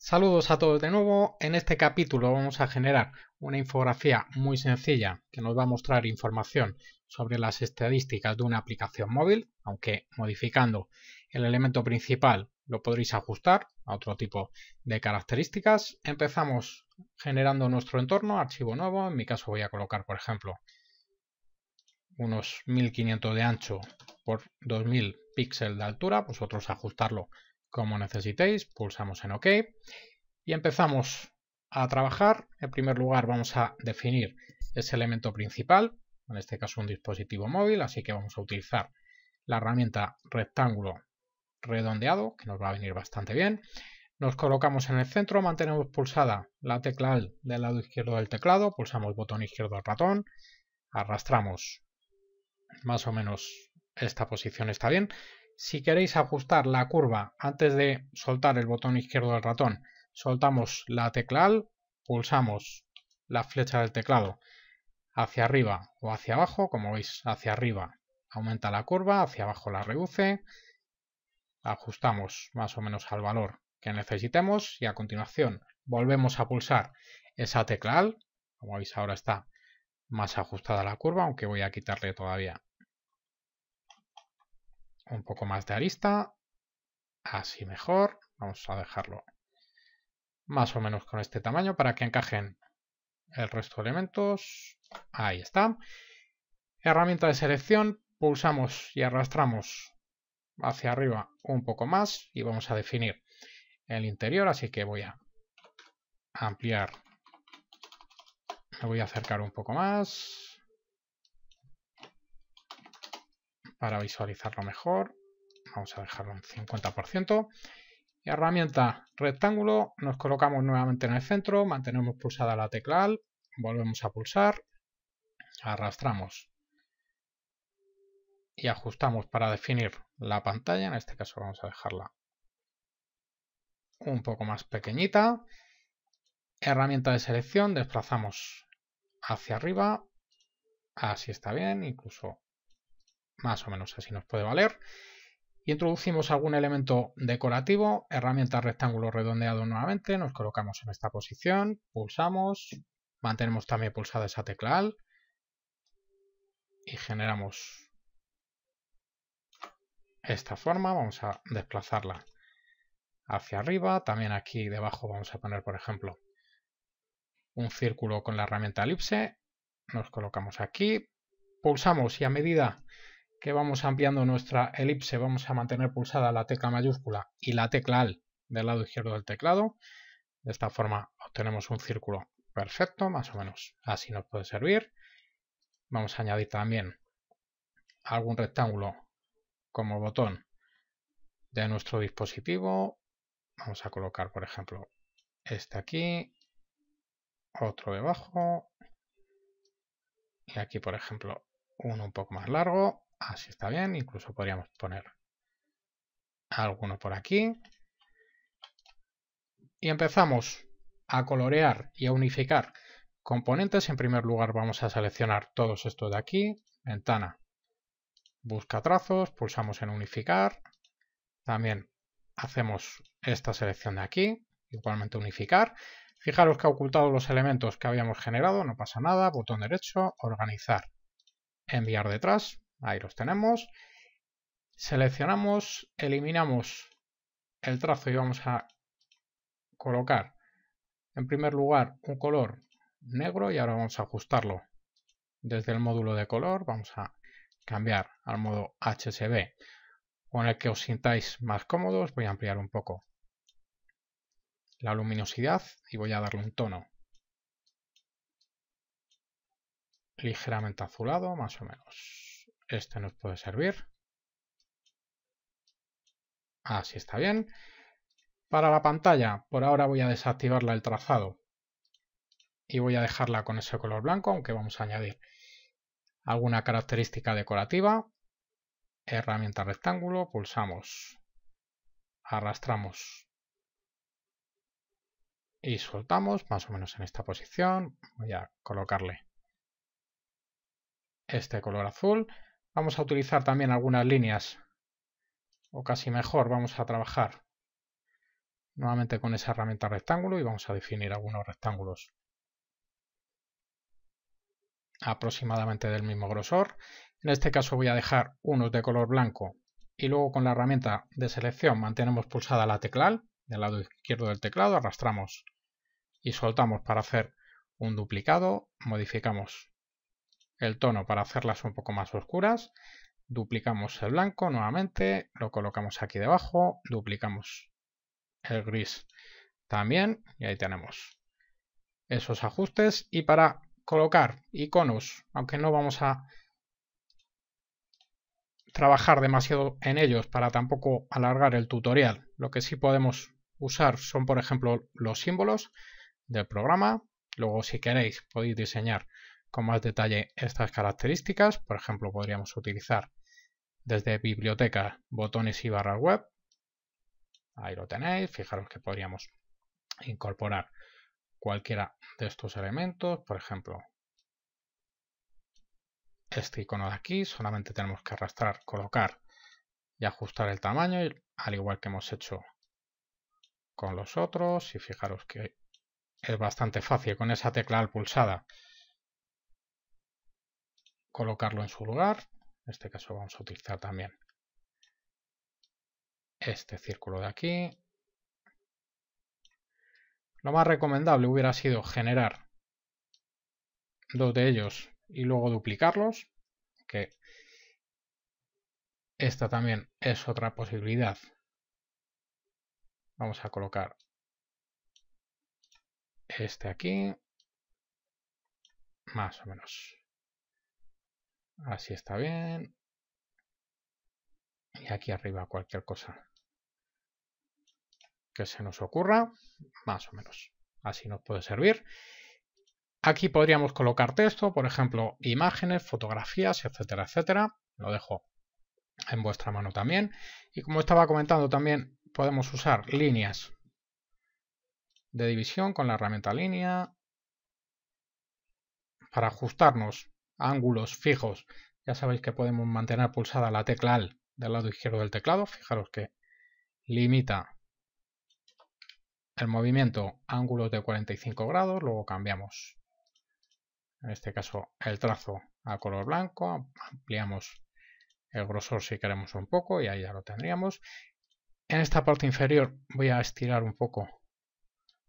Saludos a todos de nuevo. En este capítulo vamos a generar una infografía muy sencilla que nos va a mostrar información sobre las estadísticas de una aplicación móvil, aunque modificando el elemento principal lo podréis ajustar a otro tipo de características. Empezamos generando nuestro entorno, archivo nuevo. En mi caso voy a colocar, por ejemplo, unos 1500 de ancho por 2000 píxeles de altura. Vosotros pues ajustarlo como necesitéis, pulsamos en OK y empezamos a trabajar. En primer lugar vamos a definir ese elemento principal, en este caso un dispositivo móvil, así que vamos a utilizar la herramienta rectángulo redondeado, que nos va a venir bastante bien. Nos colocamos en el centro, mantenemos pulsada la tecla del lado izquierdo del teclado, pulsamos botón izquierdo del ratón, arrastramos más o menos esta posición está bien. Si queréis ajustar la curva antes de soltar el botón izquierdo del ratón, soltamos la tecla pulsamos la flecha del teclado hacia arriba o hacia abajo, como veis hacia arriba aumenta la curva, hacia abajo la reduce, ajustamos más o menos al valor que necesitemos y a continuación volvemos a pulsar esa tecla como veis ahora está más ajustada la curva, aunque voy a quitarle todavía un poco más de arista. Así mejor. Vamos a dejarlo más o menos con este tamaño para que encajen el resto de elementos. Ahí está. Herramienta de selección. Pulsamos y arrastramos hacia arriba un poco más y vamos a definir el interior. Así que voy a ampliar. Me voy a acercar un poco más. para visualizarlo mejor. Vamos a dejarlo en 50%. Y herramienta rectángulo, nos colocamos nuevamente en el centro, mantenemos pulsada la tecla volvemos a pulsar, arrastramos y ajustamos para definir la pantalla. En este caso vamos a dejarla un poco más pequeñita. Herramienta de selección, desplazamos hacia arriba. Así está bien, incluso más o menos así nos puede valer. introducimos algún elemento decorativo, herramienta rectángulo redondeado nuevamente, nos colocamos en esta posición, pulsamos, mantenemos también pulsada esa tecla y generamos esta forma, vamos a desplazarla hacia arriba, también aquí debajo vamos a poner por ejemplo un círculo con la herramienta elipse, nos colocamos aquí, pulsamos y a medida que vamos ampliando nuestra elipse, vamos a mantener pulsada la tecla mayúscula y la tecla AL del lado izquierdo del teclado. De esta forma obtenemos un círculo perfecto, más o menos así nos puede servir. Vamos a añadir también algún rectángulo como botón de nuestro dispositivo. Vamos a colocar, por ejemplo, este aquí, otro debajo, y aquí, por ejemplo, uno un poco más largo. Así está bien, incluso podríamos poner alguno por aquí. Y empezamos a colorear y a unificar componentes. En primer lugar vamos a seleccionar todos estos de aquí. Ventana, busca trazos, pulsamos en unificar. También hacemos esta selección de aquí, igualmente unificar. Fijaros que ha ocultado los elementos que habíamos generado, no pasa nada. Botón derecho, organizar, enviar detrás. Ahí los tenemos. Seleccionamos, eliminamos el trazo y vamos a colocar en primer lugar un color negro y ahora vamos a ajustarlo desde el módulo de color. Vamos a cambiar al modo HSB con el que os sintáis más cómodos. Voy a ampliar un poco la luminosidad y voy a darle un tono ligeramente azulado, más o menos. Este nos puede servir. Así está bien. Para la pantalla, por ahora voy a desactivarla el trazado y voy a dejarla con ese color blanco, aunque vamos a añadir alguna característica decorativa. Herramienta rectángulo, pulsamos, arrastramos y soltamos más o menos en esta posición. Voy a colocarle este color azul. Vamos a utilizar también algunas líneas, o casi mejor, vamos a trabajar nuevamente con esa herramienta rectángulo y vamos a definir algunos rectángulos aproximadamente del mismo grosor. En este caso voy a dejar unos de color blanco y luego con la herramienta de selección mantenemos pulsada la tecla del lado izquierdo del teclado, arrastramos y soltamos para hacer un duplicado, modificamos el tono para hacerlas un poco más oscuras, duplicamos el blanco nuevamente, lo colocamos aquí debajo, duplicamos el gris también y ahí tenemos esos ajustes y para colocar iconos, aunque no vamos a trabajar demasiado en ellos para tampoco alargar el tutorial, lo que sí podemos usar son por ejemplo los símbolos del programa, luego si queréis podéis diseñar con más detalle estas características. Por ejemplo, podríamos utilizar desde biblioteca botones y barra web. Ahí lo tenéis. Fijaros que podríamos incorporar cualquiera de estos elementos. Por ejemplo, este icono de aquí. Solamente tenemos que arrastrar, colocar y ajustar el tamaño, al igual que hemos hecho con los otros. Y fijaros que es bastante fácil con esa tecla al pulsada colocarlo en su lugar. En este caso vamos a utilizar también este círculo de aquí. Lo más recomendable hubiera sido generar dos de ellos y luego duplicarlos, que esta también es otra posibilidad. Vamos a colocar este aquí, más o menos. Así está bien. Y aquí arriba cualquier cosa que se nos ocurra, más o menos. Así nos puede servir. Aquí podríamos colocar texto, por ejemplo, imágenes, fotografías, etcétera, etcétera. Lo dejo en vuestra mano también. Y como estaba comentando, también podemos usar líneas de división con la herramienta línea para ajustarnos ángulos fijos, ya sabéis que podemos mantener pulsada la tecla AL del lado izquierdo del teclado. Fijaros que limita el movimiento ángulos de 45 grados, luego cambiamos en este caso el trazo a color blanco, ampliamos el grosor si queremos un poco y ahí ya lo tendríamos. En esta parte inferior voy a estirar un poco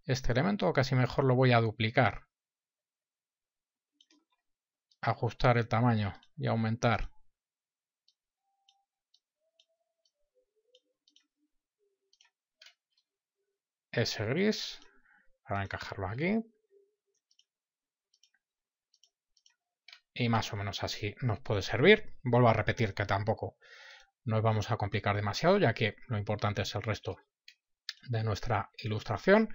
este elemento, o casi mejor lo voy a duplicar ajustar el tamaño y aumentar. ese gris para encajarlo aquí y más o menos así nos puede servir vuelvo a repetir que tampoco nos vamos a complicar demasiado ya que lo importante es el resto de nuestra ilustración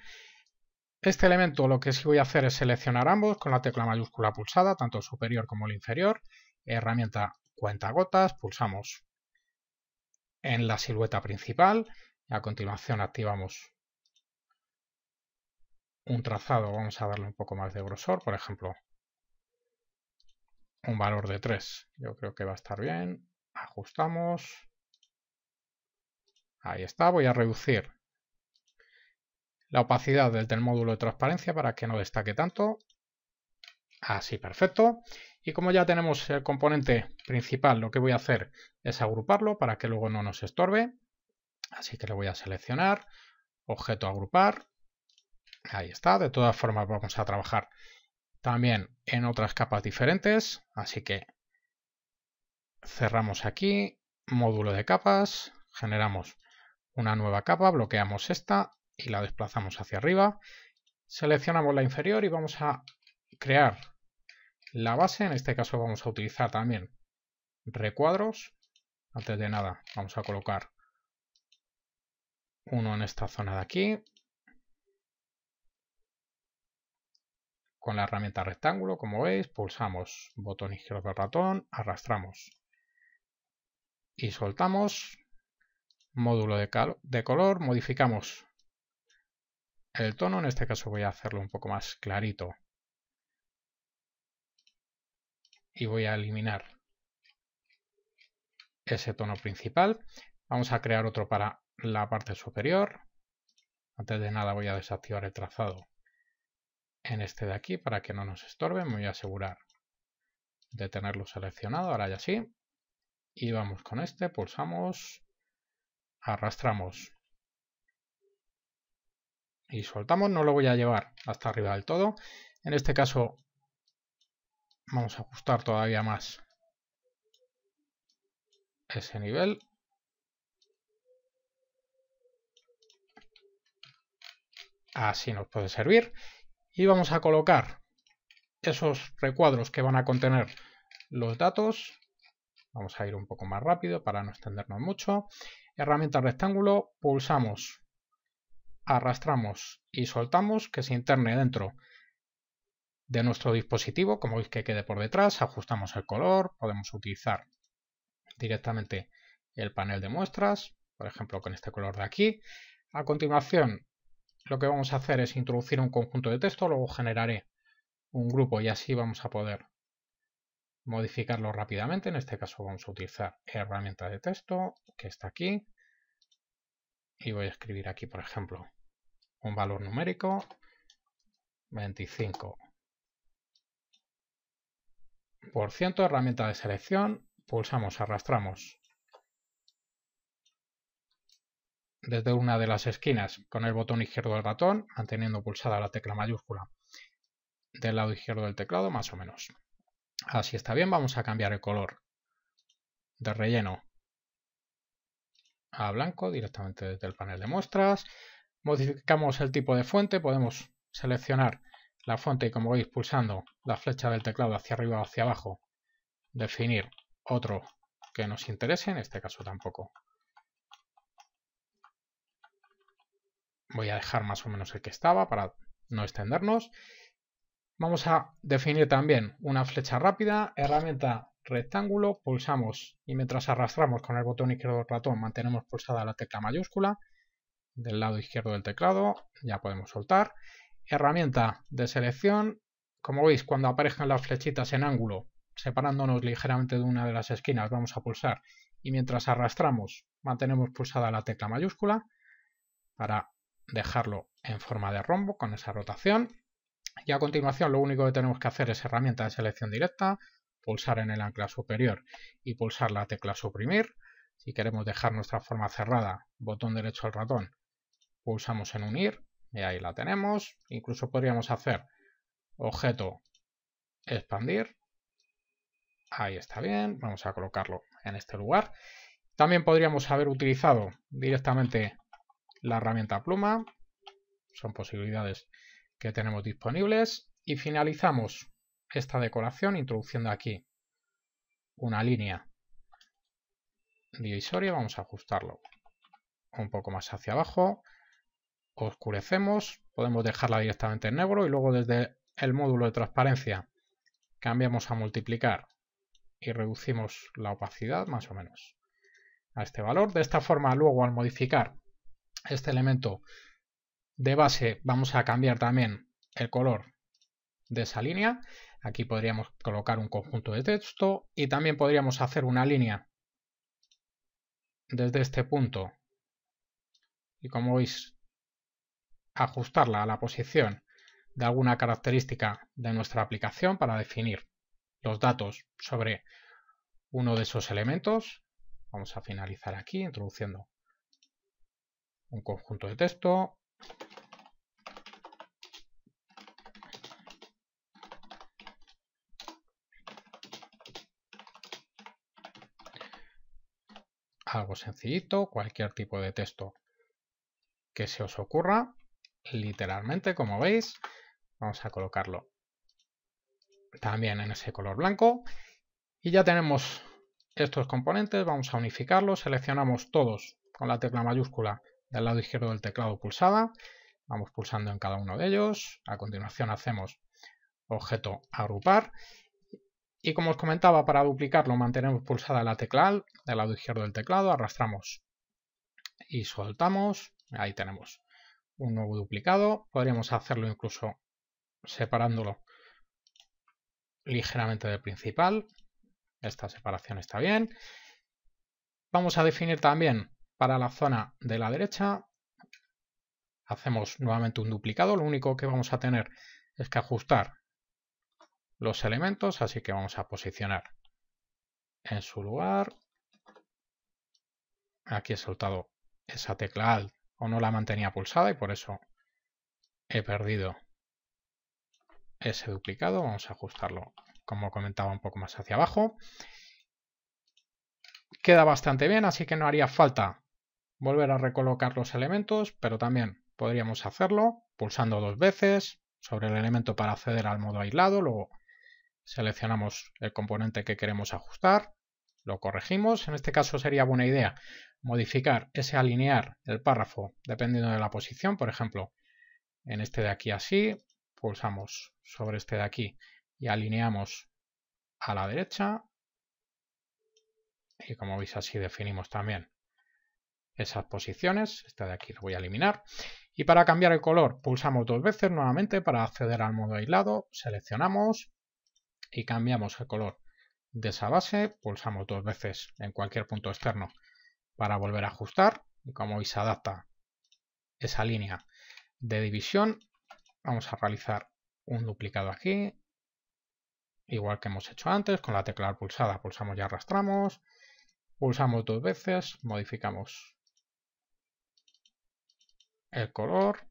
este elemento lo que sí voy a hacer es seleccionar ambos con la tecla mayúscula pulsada, tanto el superior como el inferior, herramienta cuentagotas, pulsamos en la silueta principal y a continuación activamos un trazado, vamos a darle un poco más de grosor, por ejemplo, un valor de 3, yo creo que va a estar bien, ajustamos, ahí está, voy a reducir la opacidad del, del módulo de transparencia para que no destaque tanto. Así, perfecto. Y como ya tenemos el componente principal, lo que voy a hacer es agruparlo para que luego no nos estorbe. Así que lo voy a seleccionar, objeto agrupar. Ahí está. De todas formas vamos a trabajar también en otras capas diferentes. Así que cerramos aquí, módulo de capas, generamos una nueva capa, bloqueamos esta y la desplazamos hacia arriba. Seleccionamos la inferior y vamos a crear la base. En este caso vamos a utilizar también recuadros. Antes de nada vamos a colocar uno en esta zona de aquí. Con la herramienta rectángulo, como veis, pulsamos botón izquierdo del ratón, arrastramos y soltamos. Módulo de, de color, modificamos el tono, en este caso voy a hacerlo un poco más clarito. Y voy a eliminar ese tono principal. Vamos a crear otro para la parte superior. Antes de nada voy a desactivar el trazado en este de aquí para que no nos estorbe. Me voy a asegurar de tenerlo seleccionado. Ahora ya sí. Y vamos con este, pulsamos, arrastramos y soltamos, no lo voy a llevar hasta arriba del todo. En este caso vamos a ajustar todavía más ese nivel. Así nos puede servir. Y vamos a colocar esos recuadros que van a contener los datos. Vamos a ir un poco más rápido para no extendernos mucho. Herramienta rectángulo, pulsamos arrastramos y soltamos que se interne dentro de nuestro dispositivo, como veis que quede por detrás, ajustamos el color, podemos utilizar directamente el panel de muestras, por ejemplo con este color de aquí. A continuación lo que vamos a hacer es introducir un conjunto de texto, luego generaré un grupo y así vamos a poder modificarlo rápidamente. En este caso vamos a utilizar herramienta de texto, que está aquí y voy a escribir aquí, por ejemplo, un valor numérico 25% herramienta de selección, pulsamos, arrastramos desde una de las esquinas con el botón izquierdo del ratón, manteniendo pulsada la tecla mayúscula del lado izquierdo del teclado, más o menos. Así está bien, vamos a cambiar el color de relleno a blanco directamente desde el panel de muestras. Modificamos el tipo de fuente, podemos seleccionar la fuente y como veis pulsando la flecha del teclado hacia arriba o hacia abajo, definir otro que nos interese, en este caso tampoco. Voy a dejar más o menos el que estaba para no extendernos. Vamos a definir también una flecha rápida, herramienta rectángulo, pulsamos y mientras arrastramos con el botón izquierdo del ratón mantenemos pulsada la tecla mayúscula del lado izquierdo del teclado, ya podemos soltar. Herramienta de selección, como veis cuando aparezcan las flechitas en ángulo, separándonos ligeramente de una de las esquinas vamos a pulsar y mientras arrastramos mantenemos pulsada la tecla mayúscula para dejarlo en forma de rombo con esa rotación. Y a continuación lo único que tenemos que hacer es herramienta de selección directa, pulsar en el ancla superior y pulsar la tecla suprimir. Si queremos dejar nuestra forma cerrada, botón derecho al ratón, pulsamos en unir y ahí la tenemos. Incluso podríamos hacer objeto expandir. Ahí está bien, vamos a colocarlo en este lugar. También podríamos haber utilizado directamente la herramienta pluma. Son posibilidades que tenemos disponibles. Y finalizamos esta decoración introduciendo aquí una línea divisoria, vamos a ajustarlo un poco más hacia abajo, oscurecemos, podemos dejarla directamente en negro y luego desde el módulo de transparencia cambiamos a multiplicar y reducimos la opacidad más o menos a este valor. De esta forma luego al modificar este elemento de base vamos a cambiar también el color de esa línea Aquí podríamos colocar un conjunto de texto y también podríamos hacer una línea desde este punto. Y como veis, ajustarla a la posición de alguna característica de nuestra aplicación para definir los datos sobre uno de esos elementos. Vamos a finalizar aquí introduciendo un conjunto de texto, algo sencillito, cualquier tipo de texto que se os ocurra, literalmente, como veis, vamos a colocarlo también en ese color blanco y ya tenemos estos componentes, vamos a unificarlos, seleccionamos todos con la tecla mayúscula del lado izquierdo del teclado pulsada, vamos pulsando en cada uno de ellos, a continuación hacemos objeto agrupar y como os comentaba, para duplicarlo mantenemos pulsada la tecla del lado izquierdo del teclado, arrastramos y soltamos. Ahí tenemos un nuevo duplicado. Podríamos hacerlo incluso separándolo ligeramente del principal. Esta separación está bien. Vamos a definir también para la zona de la derecha. Hacemos nuevamente un duplicado. Lo único que vamos a tener es que ajustar los elementos, así que vamos a posicionar en su lugar. Aquí he soltado esa tecla Alt o no la mantenía pulsada y por eso he perdido ese duplicado. Vamos a ajustarlo, como comentaba, un poco más hacia abajo. Queda bastante bien, así que no haría falta volver a recolocar los elementos, pero también podríamos hacerlo pulsando dos veces sobre el elemento para acceder al modo aislado, luego Seleccionamos el componente que queremos ajustar, lo corregimos. En este caso sería buena idea modificar ese alinear el párrafo dependiendo de la posición. Por ejemplo, en este de aquí así, pulsamos sobre este de aquí y alineamos a la derecha. Y como veis así definimos también esas posiciones. Este de aquí lo voy a eliminar. Y para cambiar el color pulsamos dos veces nuevamente para acceder al modo aislado. Seleccionamos, y cambiamos el color de esa base, pulsamos dos veces en cualquier punto externo para volver a ajustar y como veis se adapta esa línea de división, vamos a realizar un duplicado aquí, igual que hemos hecho antes, con la tecla pulsada pulsamos y arrastramos, pulsamos dos veces, modificamos el color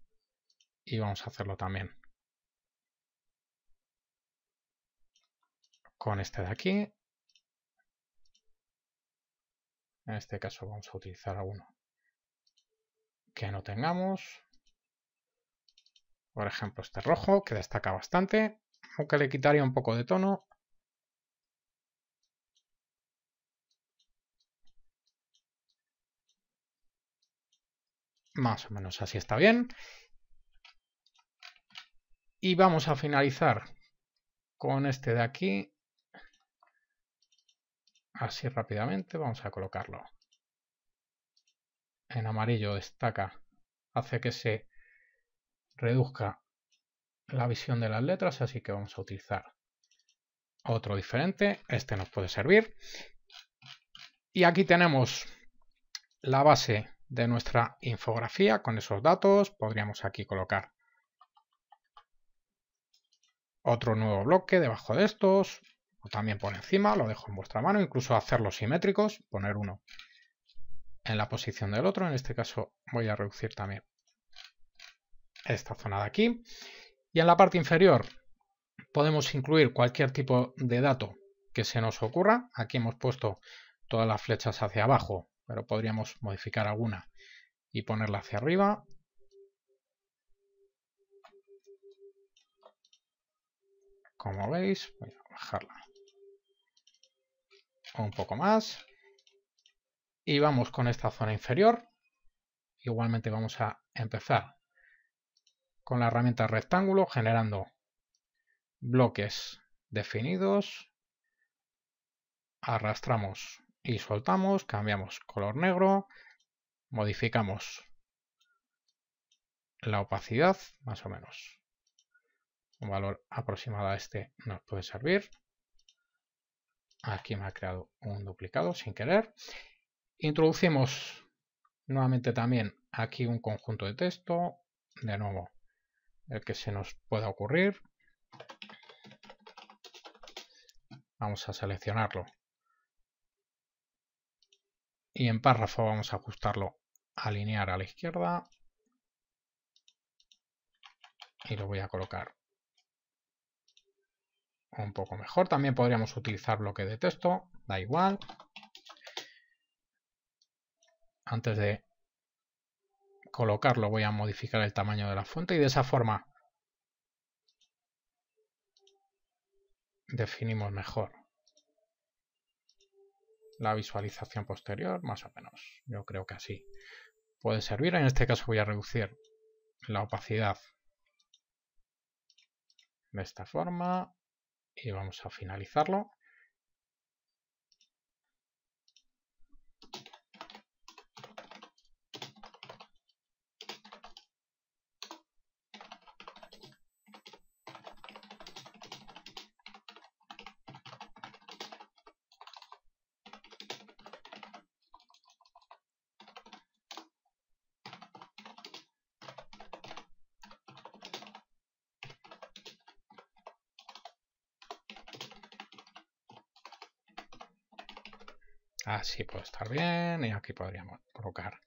y vamos a hacerlo también con este de aquí. En este caso vamos a utilizar alguno uno que no tengamos. Por ejemplo, este rojo, que destaca bastante, aunque le quitaría un poco de tono. Más o menos así está bien. Y vamos a finalizar con este de aquí, así rápidamente. Vamos a colocarlo. En amarillo destaca, hace que se reduzca la visión de las letras, así que vamos a utilizar otro diferente. Este nos puede servir. Y aquí tenemos la base de nuestra infografía con esos datos. Podríamos aquí colocar otro nuevo bloque debajo de estos también por encima, lo dejo en vuestra mano, incluso hacerlos simétricos, poner uno en la posición del otro, en este caso voy a reducir también esta zona de aquí, y en la parte inferior podemos incluir cualquier tipo de dato que se nos ocurra, aquí hemos puesto todas las flechas hacia abajo, pero podríamos modificar alguna y ponerla hacia arriba, como veis, voy a bajarla un poco más. Y vamos con esta zona inferior. Igualmente vamos a empezar con la herramienta rectángulo generando bloques definidos. Arrastramos y soltamos, cambiamos color negro, modificamos la opacidad, más o menos. Un valor aproximado a este nos puede servir. Aquí me ha creado un duplicado sin querer. Introducimos nuevamente también aquí un conjunto de texto. De nuevo, el que se nos pueda ocurrir. Vamos a seleccionarlo. Y en párrafo vamos a ajustarlo a alinear a la izquierda. Y lo voy a colocar un poco mejor. También podríamos utilizar bloque de texto, da igual. Antes de colocarlo voy a modificar el tamaño de la fuente y de esa forma definimos mejor la visualización posterior, más o menos. Yo creo que así puede servir. En este caso voy a reducir la opacidad de esta forma y vamos a finalizarlo Así puede estar bien. Y aquí podríamos colocar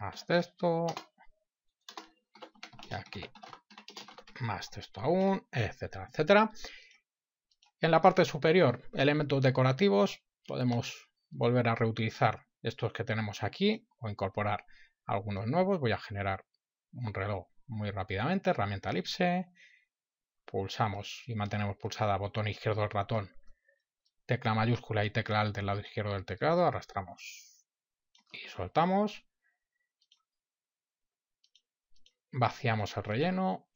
más texto. Y aquí más texto aún, etcétera, etcétera. En la parte superior, elementos decorativos, podemos volver a reutilizar estos que tenemos aquí o incorporar algunos nuevos. Voy a generar un reloj muy rápidamente, herramienta elipse, pulsamos y mantenemos pulsada botón izquierdo del ratón tecla mayúscula y tecla al del lado izquierdo del teclado, arrastramos y soltamos. Vaciamos el relleno,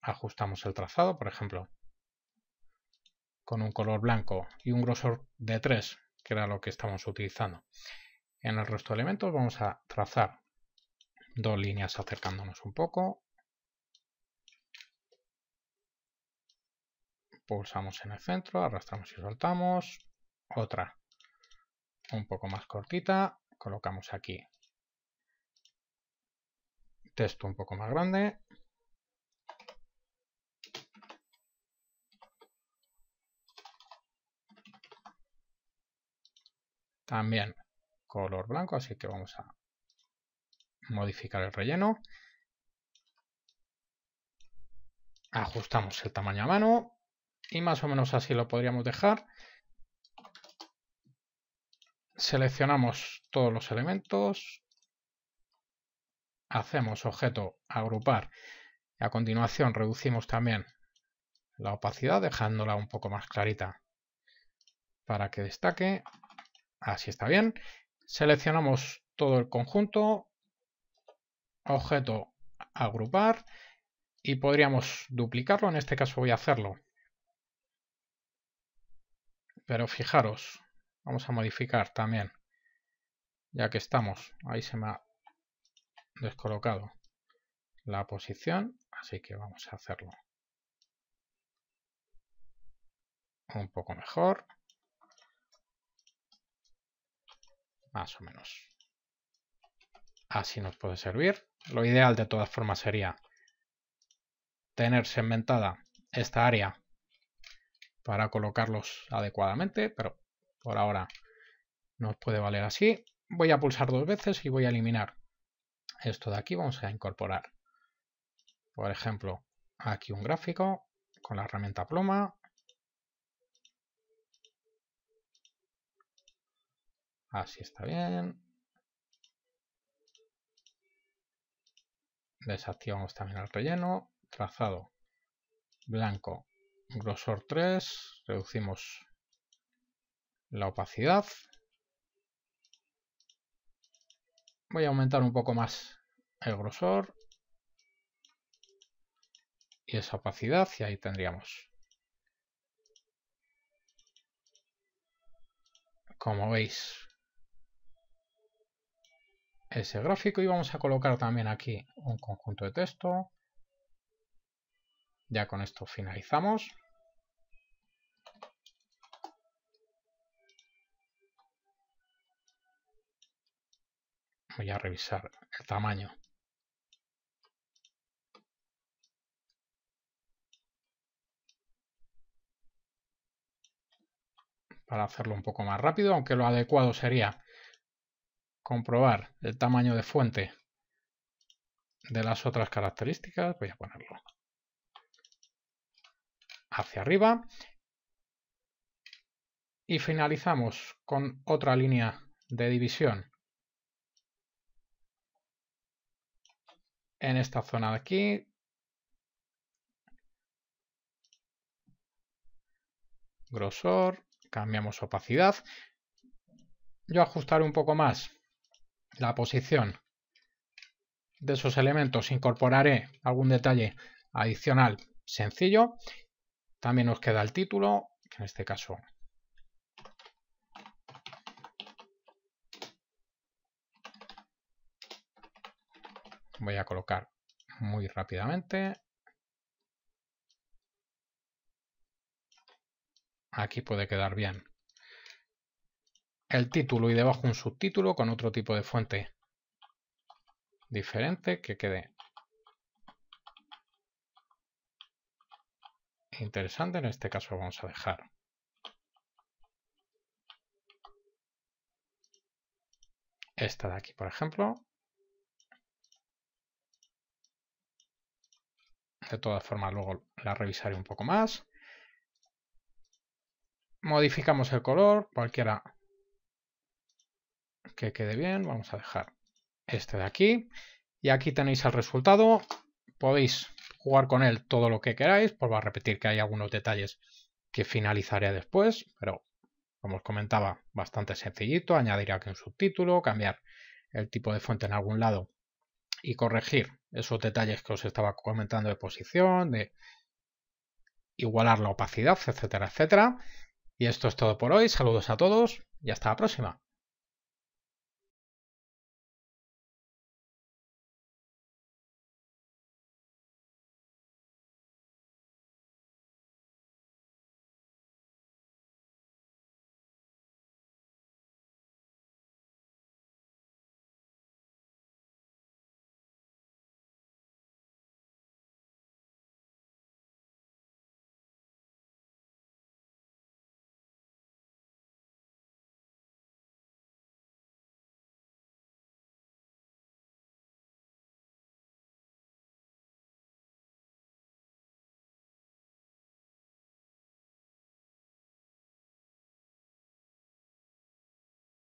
ajustamos el trazado, por ejemplo, con un color blanco y un grosor de 3, que era lo que estamos utilizando. En el resto de elementos vamos a trazar dos líneas acercándonos un poco, pulsamos en el centro, arrastramos y soltamos, otra un poco más cortita, colocamos aquí texto un poco más grande, también color blanco, así que vamos a modificar el relleno. Ajustamos el tamaño a mano y más o menos así lo podríamos dejar. Seleccionamos todos los elementos, hacemos objeto agrupar a continuación reducimos también la opacidad dejándola un poco más clarita para que destaque. Así está bien. Seleccionamos todo el conjunto, objeto agrupar y podríamos duplicarlo, en este caso voy a hacerlo pero fijaros, vamos a modificar también, ya que estamos, ahí se me ha descolocado la posición, así que vamos a hacerlo un poco mejor, más o menos. Así nos puede servir. Lo ideal de todas formas sería tener segmentada esta área para colocarlos adecuadamente, pero por ahora nos puede valer así. Voy a pulsar dos veces y voy a eliminar esto de aquí. Vamos a incorporar, por ejemplo, aquí un gráfico con la herramienta pluma. Así está bien. Desactivamos también el relleno. Trazado blanco Grosor 3, reducimos la opacidad. Voy a aumentar un poco más el grosor y esa opacidad y ahí tendríamos. Como veis, ese gráfico y vamos a colocar también aquí un conjunto de texto. Ya con esto finalizamos. voy a revisar el tamaño. Para hacerlo un poco más rápido, aunque lo adecuado sería comprobar el tamaño de fuente de las otras características. Voy a ponerlo hacia arriba. Y finalizamos con otra línea de división en esta zona de aquí. Grosor, cambiamos opacidad. Yo ajustaré un poco más la posición de esos elementos. Incorporaré algún detalle adicional sencillo. También nos queda el título, que en este caso voy a colocar muy rápidamente. Aquí puede quedar bien. El título y debajo un subtítulo con otro tipo de fuente diferente que quede interesante. En este caso vamos a dejar esta de aquí, por ejemplo. De todas formas, luego la revisaré un poco más. Modificamos el color, cualquiera que quede bien. Vamos a dejar este de aquí. Y aquí tenéis el resultado. Podéis jugar con él todo lo que queráis. Pues va a repetir que hay algunos detalles que finalizaré después, pero como os comentaba, bastante sencillito. Añadir aquí un subtítulo, cambiar el tipo de fuente en algún lado y corregir esos detalles que os estaba comentando de posición, de igualar la opacidad, etcétera, etcétera. Y esto es todo por hoy. Saludos a todos y hasta la próxima.